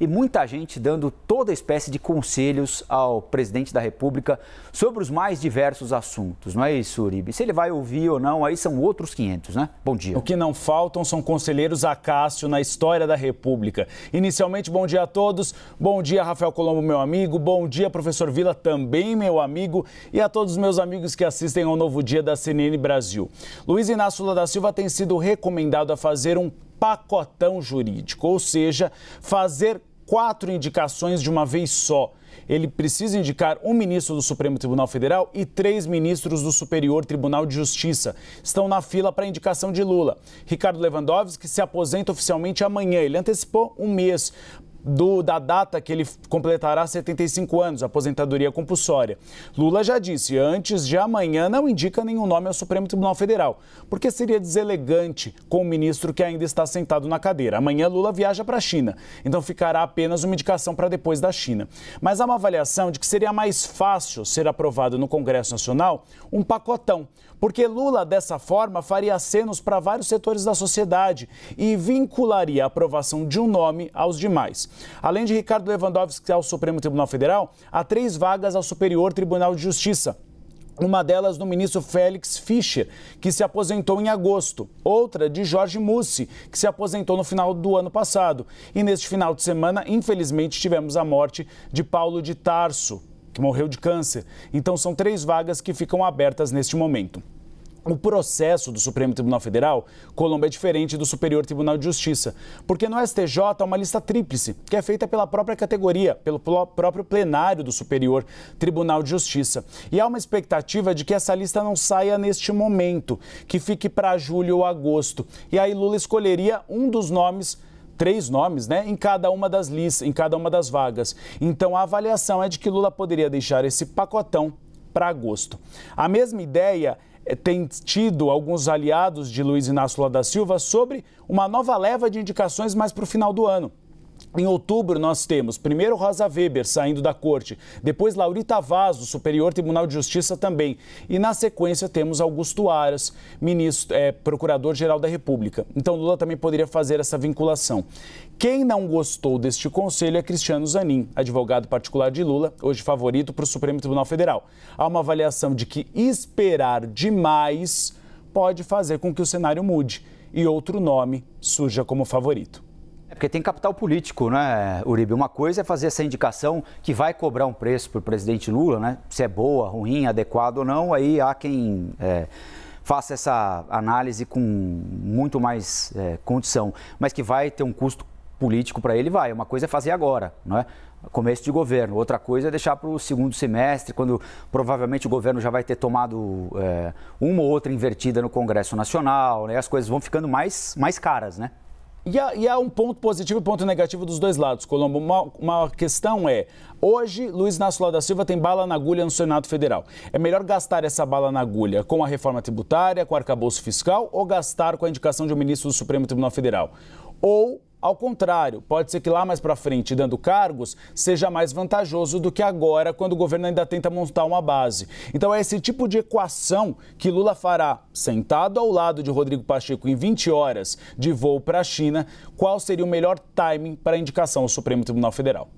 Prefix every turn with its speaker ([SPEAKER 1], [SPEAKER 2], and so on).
[SPEAKER 1] e muita gente dando toda espécie de conselhos ao presidente da República sobre os mais diversos assuntos, não é isso, Uribe? Se ele vai ouvir ou não, aí são outros 500, né?
[SPEAKER 2] Bom dia. O que não faltam são conselheiros a Cássio na história da República. Inicialmente, bom dia a todos. Bom dia, Rafael Colombo, meu amigo. Bom dia, professor Vila, também meu amigo. E a todos os meus amigos que assistem ao Novo Dia da CNN Brasil. Luiz Inácio Lula da Silva tem sido recomendado a fazer um pacotão jurídico, ou seja, fazer quatro indicações de uma vez só. Ele precisa indicar um ministro do Supremo Tribunal Federal e três ministros do Superior Tribunal de Justiça. Estão na fila para a indicação de Lula. Ricardo Lewandowski se aposenta oficialmente amanhã. Ele antecipou um mês do, da data que ele completará 75 anos, aposentadoria compulsória. Lula já disse, antes de amanhã não indica nenhum nome ao Supremo Tribunal Federal, porque seria deselegante com o ministro que ainda está sentado na cadeira. Amanhã Lula viaja para a China, então ficará apenas uma indicação para depois da China. Mas há uma avaliação de que seria mais fácil ser aprovado no Congresso Nacional um pacotão, porque Lula dessa forma faria acenos para vários setores da sociedade e vincularia a aprovação de um nome aos demais. Além de Ricardo Lewandowski ao Supremo Tribunal Federal, há três vagas ao Superior Tribunal de Justiça. Uma delas do ministro Félix Fischer, que se aposentou em agosto. Outra de Jorge Mussi, que se aposentou no final do ano passado. E neste final de semana, infelizmente, tivemos a morte de Paulo de Tarso, que morreu de câncer. Então são três vagas que ficam abertas neste momento. O processo do Supremo Tribunal Federal, Colombo, é diferente do Superior Tribunal de Justiça, porque no STJ há uma lista tríplice, que é feita pela própria categoria, pelo próprio plenário do Superior Tribunal de Justiça. E há uma expectativa de que essa lista não saia neste momento, que fique para julho ou agosto. E aí Lula escolheria um dos nomes três nomes, né, em cada uma das listas, em cada uma das vagas. Então a avaliação é de que Lula poderia deixar esse pacotão para agosto. A mesma ideia eh, tem tido alguns aliados de Luiz Inácio Lula da Silva sobre uma nova leva de indicações mais para o final do ano. Em outubro, nós temos primeiro Rosa Weber saindo da corte, depois Laurita Vaz, do Superior Tribunal de Justiça também. E na sequência temos Augusto Aras, ministro, é, procurador-geral da República. Então Lula também poderia fazer essa vinculação. Quem não gostou deste conselho é Cristiano Zanin, advogado particular de Lula, hoje favorito para o Supremo Tribunal Federal. Há uma avaliação de que esperar demais pode fazer com que o cenário mude
[SPEAKER 1] e outro nome surja como favorito porque tem capital político, né, Uribe? Uma coisa é fazer essa indicação que vai cobrar um preço para o presidente Lula, né? Se é boa, ruim, adequada ou não, aí há quem é, faça essa análise com muito mais é, condição, mas que vai ter um custo político para ele, vai. Uma coisa é fazer agora, não é? começo de governo. Outra coisa é deixar para o segundo semestre, quando provavelmente o governo já vai ter tomado é, uma ou outra invertida no Congresso Nacional, né? as coisas vão ficando mais, mais caras, né? E há, e há, um ponto positivo e ponto negativo dos dois lados, Colombo.
[SPEAKER 2] Uma, uma questão é: hoje, Luiz Inácio Lula da Silva tem bala na agulha no Senado Federal. É melhor gastar essa bala na agulha com a reforma tributária, com o arcabouço fiscal, ou gastar com a indicação de um ministro do Supremo Tribunal Federal? Ou ao contrário, pode ser que lá mais para frente, dando cargos, seja mais vantajoso do que agora, quando o governo ainda tenta montar uma base. Então é esse tipo de equação que Lula fará, sentado ao lado de Rodrigo Pacheco em 20 horas de voo para a China, qual seria o melhor timing para a indicação ao Supremo Tribunal Federal.